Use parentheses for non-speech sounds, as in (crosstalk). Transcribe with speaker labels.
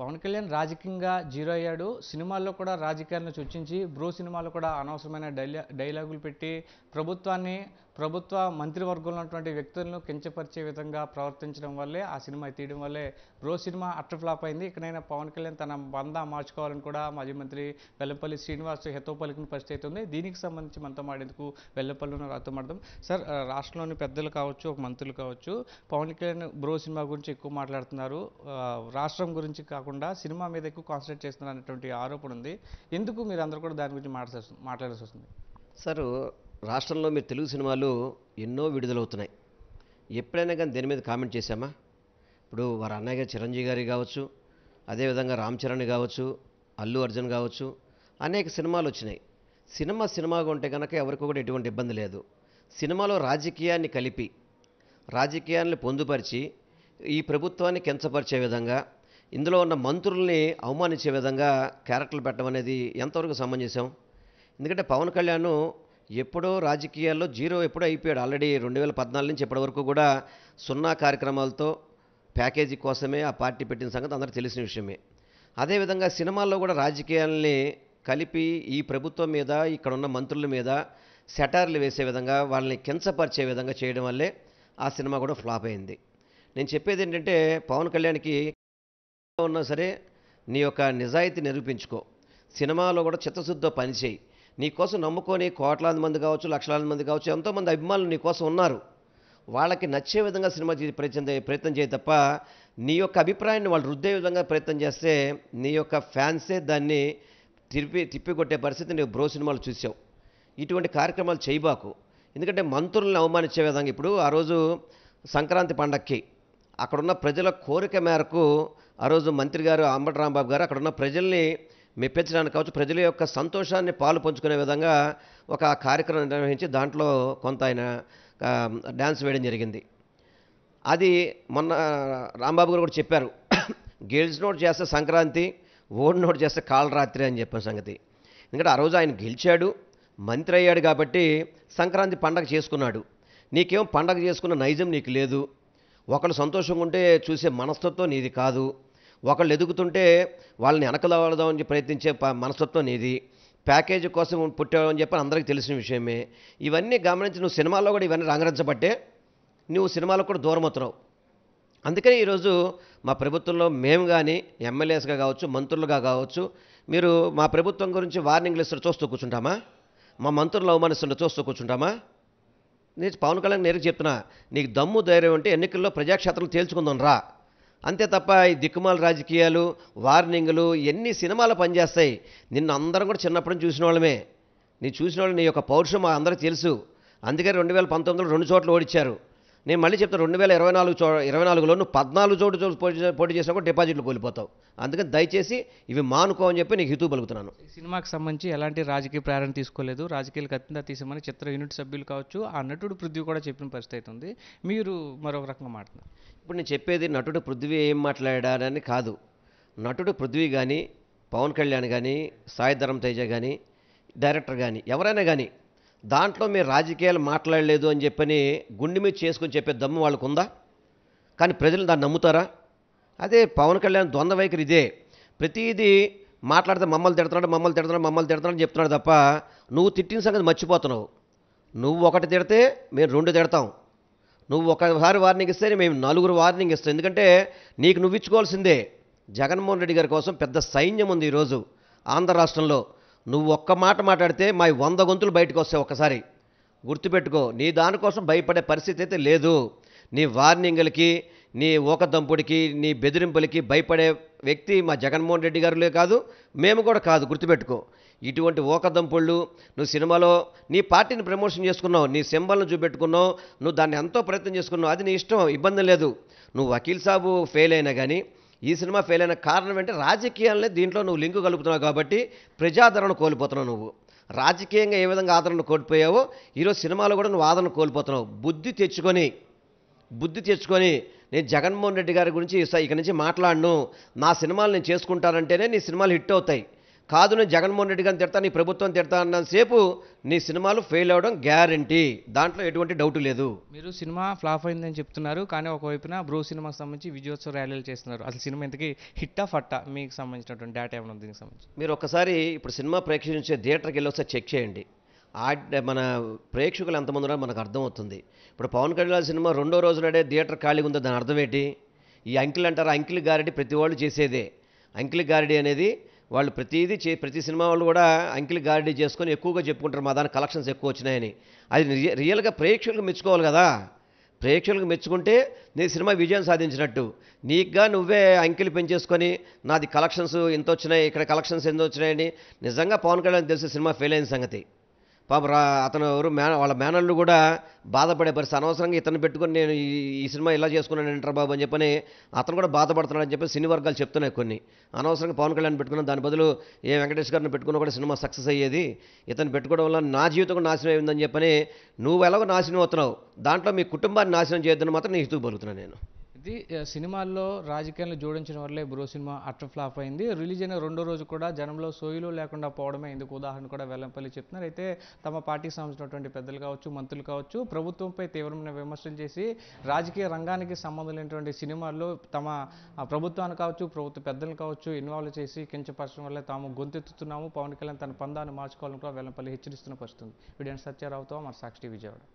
Speaker 1: పవన్ కళ్యాణ్ రాజకీయంగా జీరో అయ్యాడు సినిమాల్లో కూడా రాజకీయాలను చర్చించి బ్రో సినిమాలో కూడా అనవసరమైన డైలా డైలాగులు పెట్టి ప్రభుత్వాన్ని ప్రభుత్వ మంత్రివర్గంలో ఉన్నటువంటి వ్యక్తులను కించపరిచే విధంగా ప్రవర్తించడం వల్లే ఆ సినిమా తీయడం వల్లే బ్రో సినిమా అట్ట ఫ్లాప్ అయింది ఇక్కడైనా పవన్ కళ్యాణ్ తన బంద మార్చుకోవాలని కూడా మాజీ మంత్రి వెల్లపల్లి శ్రీనివాస్ హెతో పలికిన పరిస్థితి అయితే ఉంది దీనికి సంబంధించి మనతో మాడేందుకు వెల్లపల్లి రాత్రి మాడదాం సార్ రాష్ట్రంలోని పెద్దలు కావచ్చు ఒక మంత్రులు కావచ్చు పవన్ కళ్యాణ్ బ్రో సినిమా గురించి ఎక్కువ మాట్లాడుతున్నారు రాష్ట్రం గురించి కాకుండా సినిమా మీద ఎక్కువ కాన్సన్ట్రేట్ చేస్తున్నారు అనేటువంటి ఆరోపణ ఉంది ఎందుకు మీరు అందరూ కూడా దాని గురించి మాట్లాడాల్సి వస్తుంది
Speaker 2: సార్ రాష్ట్రంలో మీరు తెలుగు సినిమాలు ఎన్నో విడుదలవుతున్నాయి ఎప్పుడైనా కానీ దేని మీద కామెంట్ చేశామా ఇప్పుడు వారి అన్నయ్య గారు చిరంజీవి గారి కావచ్చు అదేవిధంగా రామ్ చరణ్ కావచ్చు అల్లు అర్జున్ కావచ్చు అనేక సినిమాలు వచ్చినాయి సినిమా సినిమాగా ఉంటే కనుక ఎవరికి కూడా ఎటువంటి ఇబ్బంది లేదు సినిమాలో రాజకీయాన్ని కలిపి రాజకీయాన్ని పొందుపరిచి ఈ ప్రభుత్వాన్ని కించపరిచే విధంగా ఇందులో ఉన్న మంత్రుల్ని అవమానించే విధంగా క్యారెక్టర్లు పెట్టడం అనేది ఎంతవరకు సంబంధించాం ఎందుకంటే పవన్ కళ్యాణ్ ఎప్పుడో రాజకీయాల్లో జీరో ఎప్పుడో అయిపోయాడు ఆల్రెడీ రెండు వేల పద్నాలుగు నుంచి ఇప్పటి వరకు కూడా సున్నా కార్యక్రమాలతో ప్యాకేజీ కోసమే ఆ పార్టీ పెట్టిన సంగతి అందరికీ తెలిసిన విషయమే అదేవిధంగా సినిమాల్లో కూడా రాజకీయాల్ని కలిపి ఈ ప్రభుత్వం మీద ఇక్కడ ఉన్న మంత్రుల మీద సెటార్లు వేసే విధంగా వాళ్ళని కించపరిచే విధంగా చేయడం వల్లే ఆ సినిమా కూడా ఫ్లాప్ అయింది నేను చెప్పేది ఏంటంటే పవన్ కళ్యాణ్కి ఉన్నా సరే నీ యొక్క నిజాయితీ నిరూపించుకో సినిమాలో కూడా చిత్తశుద్ధితో పనిచేయి నీకోసం నమ్ముకొని కోట్లాది మంది కావచ్చు లక్షలాది మంది కావచ్చు ఎంతోమంది అభిమానులు నీకోసం ఉన్నారు వాళ్ళకి నచ్చే విధంగా సినిమా ప్రయత్నం ప్రయత్నం చేయ తప్ప నీ యొక్క అభిప్రాయాన్ని వాళ్ళు రుద్దే విధంగా ప్రయత్నం చేస్తే నీ యొక్క ఫ్యాన్సే దాన్ని తిప్పి తిప్పికొట్టే పరిస్థితి నీ బ్రో సినిమాలు చూసావు ఇటువంటి కార్యక్రమాలు చేయబాకు ఎందుకంటే మంత్రులను అవమానించే విధంగా ఇప్పుడు ఆ రోజు సంక్రాంతి పండక్కి అక్కడున్న ప్రజల కోరిక మేరకు ఆ రోజు మంత్రి గారు అంబటి రాంబాబు గారు అక్కడున్న ప్రజల్ని మెప్పించడానికి కావచ్చు ప్రజల యొక్క సంతోషాన్ని పాలు పంచుకునే విధంగా ఒక కార్యక్రమం నిర్వహించి దాంట్లో కొంత ఆయన డ్యాన్స్ వేయడం జరిగింది అది మొన్న రాంబాబు గారు కూడా చెప్పారు (coughs) గెలిచినోడు చేస్తే సంక్రాంతి ఓడినోడు చేస్తే కాలరాత్రి అని చెప్పిన సంగతి ఎందుకంటే ఆ రోజు ఆయన గెలిచాడు మంత్రి అయ్యాడు కాబట్టి సంక్రాంతి పండగ చేసుకున్నాడు నీకేం పండగ చేసుకున్న నైజం నీకు లేదు ఒకళ్ళు సంతోషంగా ఉంటే చూసే మనస్తత్వం నీది కాదు ఒకళ్ళు ఎదుగుతుంటే వాళ్ళని వెనకలవడదామని ప్రయత్నించే మనస్తత్వం నీది ప్యాకేజ్ కోసం పుట్టావని చెప్పి అందరికీ తెలిసిన విషయమే ఇవన్నీ గమనించి నువ్వు సినిమాల్లో కూడా ఇవన్నీ రంగరించబట్టే నువ్వు సినిమాలకు కూడా దూరం అవుతున్నావు అందుకని ఈరోజు మా ప్రభుత్వంలో మేము కానీ ఎమ్మెల్యేస్గా కావచ్చు మంత్రులుగా కావచ్చు మీరు మా ప్రభుత్వం గురించి వార్నింగ్ లిస్టులు చూస్తూ కూర్చుంటామా మా మంత్రులు అవమానిస్తుంటే చూస్తూ కూర్చుంటామా నేను పవన్ కళ్యాణ్ నేరుగా చెప్తున్నా నీకు దమ్ము ధైర్యం అంటే ఎన్నికల్లో ప్రజాక్షేత్రం తేల్చుకుందాం రా అంతే తప్ప ఈ దిక్కుమాల రాజకీయాలు వార్నింగ్లు ఎన్ని సినిమాలు పనిచేస్తాయి నిన్ను అందరం కూడా చిన్నప్పుడు చూసిన వాళ్ళమే నీ చూసిన వాళ్ళు నీ యొక్క పౌరుషం మా అందరికీ తెలుసు అందుకే రెండు వేల పంతొమ్మిదిలో రెండు చోట్ల ఓడిచ్చారు నేను మళ్ళీ చెప్తాను రెండు వేల ఇరవై నాలుగు చో ఇరవై నాలుగులో నువ్వు పద్నాలుగు చోటు చోటు పోటీ చేసినా కూడా డిపాజిట్లు కోల్పోతావు అందుకని దయచేసి ఇవి మానుకో అని చెప్పి నీకు హితూ పలుకుతున్నాను
Speaker 1: సినిమాకి సంబంధించి ఎలాంటి రాజకీయ ప్రేరణ తీసుకోలేదు రాజకీయాలకు అత్యంత తీసామని చిత్ర యూనిట్ సభ్యులు కావచ్చు ఆ నటుడు పృథ్వీ కూడా చెప్పిన పరిస్థితి ఉంది మీరు మరొక రకంగా మాట్లాడుతున్నారు
Speaker 2: ఇప్పుడు నేను చెప్పేది నటుడు పృథ్వీ ఏం మాట్లాడాడని కాదు నటుడు పృథ్వీ కానీ పవన్ కళ్యాణ్ కానీ సాయి ధరం తేజ కానీ డైరెక్టర్ కానీ ఎవరైనా కానీ దాంట్లో మీరు రాజకీయాలు మాట్లాడలేదు అని చెప్పని గుండె మీద చేసుకొని చెప్పే దమ్ము వాళ్ళకు ఉందా కానీ ప్రజలు దాన్ని నమ్ముతారా అదే పవన్ కళ్యాణ్ ద్వంద్వ వైఖరి ఇదే ప్రతిదీ మాట్లాడితే మమ్మల్ని తిడుతున్నాడు మమ్మల్ని తిడుతున్నాడు మమ్మల్ని తిడుతున్నాడు చెప్తున్నాడు తప్ప నువ్వు తిట్టిన సంగతి మర్చిపోతున్నావు నువ్వు ఒకటి తిడితే మేము రెండు తిడతాం నువ్వు ఒకసారి వార్నింగ్ ఇస్తే మేము నలుగురు వార్నింగ్ ఇస్తాం ఎందుకంటే నీకు నువ్వు ఇచ్చుకోవాల్సిందే జగన్మోహన్ రెడ్డి గారి కోసం పెద్ద సైన్యం ఉంది ఈరోజు ఆంధ్ర రాష్ట్రంలో నువ్వు ఒక్క మాట మాట్లాడితే మా వంద గొంతులు బయటకు వస్తాయి ఒకసారి గుర్తుపెట్టుకో నీ దానికోసం భయపడే పరిస్థితి అయితే లేదు నీ వార్నింగ్లకి నీ ఊకదంపుడికి నీ బెదిరింపులకి భయపడే వ్యక్తి మా జగన్మోహన్ రెడ్డి గారులే కాదు మేము కూడా కాదు గుర్తుపెట్టుకో ఇటువంటి ఊకదంపుళ్ళు నువ్వు సినిమాలో నీ పార్టీని ప్రమోషన్ చేసుకున్నావు నీ సింబల్ను చూపెట్టుకున్నావు నువ్వు దాన్ని ఎంతో ప్రయత్నం చేసుకున్నావు అది నీ ఇష్టం ఇబ్బంది లేదు నువ్వు వకీల్ సాబు ఫెయిల్ అయినా కానీ ఈ సినిమా ఫెయిల్ అయిన కారణం ఏంటంటే రాజకీయాలనే దీంట్లో నువ్వు లింకు కలుపుతున్నావు కాబట్టి ప్రజాదరణ కోల్పోతున్నావు నువ్వు రాజకీయంగా ఏ విధంగా ఆదరణ కోల్పోయావో ఈరోజు సినిమాలో కూడా నువ్వు ఆదరణ కోల్పోతున్నావు బుద్ధి తెచ్చుకొని బుద్ధి తెచ్చుకొని నేను జగన్మోహన్ రెడ్డి గారి గురించి ఇక నుంచి మాట్లాడను నా సినిమాలు నేను చేసుకుంటానంటేనే నీ సినిమాలు హిట్ అవుతాయి కాదు నేను జగన్మోహన్ రెడ్డి గారిని తిడతా నీ ప్రభుత్వం తిడతా అన్నంతసేపు నీ సినిమాలు ఫెయిల్ అవ్వడం గ్యారంటీ దాంట్లో ఎటువంటి డౌట్ లేదు
Speaker 1: మీరు సినిమా ఫ్లాప్ అయిందని చెప్తున్నారు కానీ ఒకవైపున బ్రో సినిమాకి సంబంధించి విజయోత్సవ ర్యాలీలు చేస్తున్నారు అసలు సినిమా ఇంతకీ హిట్టా ఫట్టా మీకు సంబంధించినటువంటి డేటా ఏమైనా దీనికి సంబంధించి
Speaker 2: మీరు ఒకసారి ఇప్పుడు సినిమా ప్రేక్షించే థియేటర్కి వెళ్ళి ఒకసారి చెక్ చేయండి మన ప్రేక్షకులు ఎంతమంది ఉన్నారో మనకు అర్థమవుతుంది ఇప్పుడు పవన్ కళ్యాణ్ సినిమా రెండో రోజు నాడే థియేటర్ ఖాళీగా ఉందో దాని అర్థం ఏంటి ఈ అంకిల్ అంటారు అంకిల్ గారడి ప్రతి వాళ్ళు చేసేదే అంకిల్ గారడి అనేది వాళ్ళు ప్రతిదీ చే ప్రతి సినిమా వాళ్ళు కూడా అంకిల్ గార్డీ చేసుకొని ఎక్కువగా చెప్పుకుంటారు మా దాని కలెక్షన్స్ ఎక్కువ వచ్చినాయని అది రియల్గా ప్రేక్షకులకు మెచ్చుకోవాలి కదా ప్రేక్షకులకు మెచ్చుకుంటే నీ సినిమా విజయం సాధించినట్టు నీకుగా నువ్వే అంకెలు పెంచేసుకొని నాది కలెక్షన్స్ ఎంత వచ్చినాయి ఇక్కడ కలెక్షన్స్ ఎంత వచ్చినాయని నిజంగా పవన్ కళ్యాణ్ తెలిసి సినిమా ఫెయిల్ అయిన సంగతి పాప అతను ఎవరు మేన వాళ్ళ మేనళ్ళు కూడా బాధపడే పరిస్థితి అనవసరంగా ఇతను పెట్టుకొని నేను ఈ సినిమా ఇలా చేసుకున్నాను ఏంటర్ బాబు అని చెప్పని అతను కూడా బాధపడుతున్నాడని చెప్పి సినీ వర్గాలు చెప్తున్నాయి కొన్ని అనవసరంగా పవన్ కళ్యాణ్ పెట్టుకున్నాను దాని బదులు ఏ వెంకటేష్ గారిని పెట్టుకున్నా కూడా సినిమా సక్సెస్ అయ్యేది ఇతను పెట్టుకోవడం వల్ల నా జీవితం నాశనం అయిందని చెప్పని నువ్వు ఎలాగో నాశనం అవుతున్నావు దాంట్లో మీ కుటుంబాన్ని నాశనం చేయొద్దని మాత్రం నేను హితూ పలుకుతున్నాను నేను
Speaker 1: ఇది సినిమాల్లో రాజకీయాలను జోడించడం వల్లే బ్రో సినిమా అట్ట ఫ్లాప్ అయింది రిలీజ్ అయిన రెండో రోజు కూడా జనంలో సోయిలు లేకుండా పోవడమే ఇందుకు ఉదాహరణ కూడా వెల్లంపల్లి చెప్తున్నారు అయితే తమ పార్టీకి సంబంధించినటువంటి పెద్దలు కావచ్చు మంత్రులు కావచ్చు ప్రభుత్వంపై తీవ్రమైన విమర్శలు చేసి రాజకీయ రంగానికి సంబంధం లేనటువంటి సినిమాల్లో తమ ప్రభుత్వాన్ని కావచ్చు ప్రభుత్వ పెద్దలను కావచ్చు ఇన్వాల్వ్ చేసి కించపరచడం వల్ల తాము గొంతెత్తుతున్నాము పవన్ కళ్యాణ్ తన పందాన్ని మార్చుకోవాలని కూడా వెల్లంపల్లి హెచ్చరిస్తున్న పరిస్థితుంది వీడియో సత్యారావుతో మన సాక్షి విజయవాడ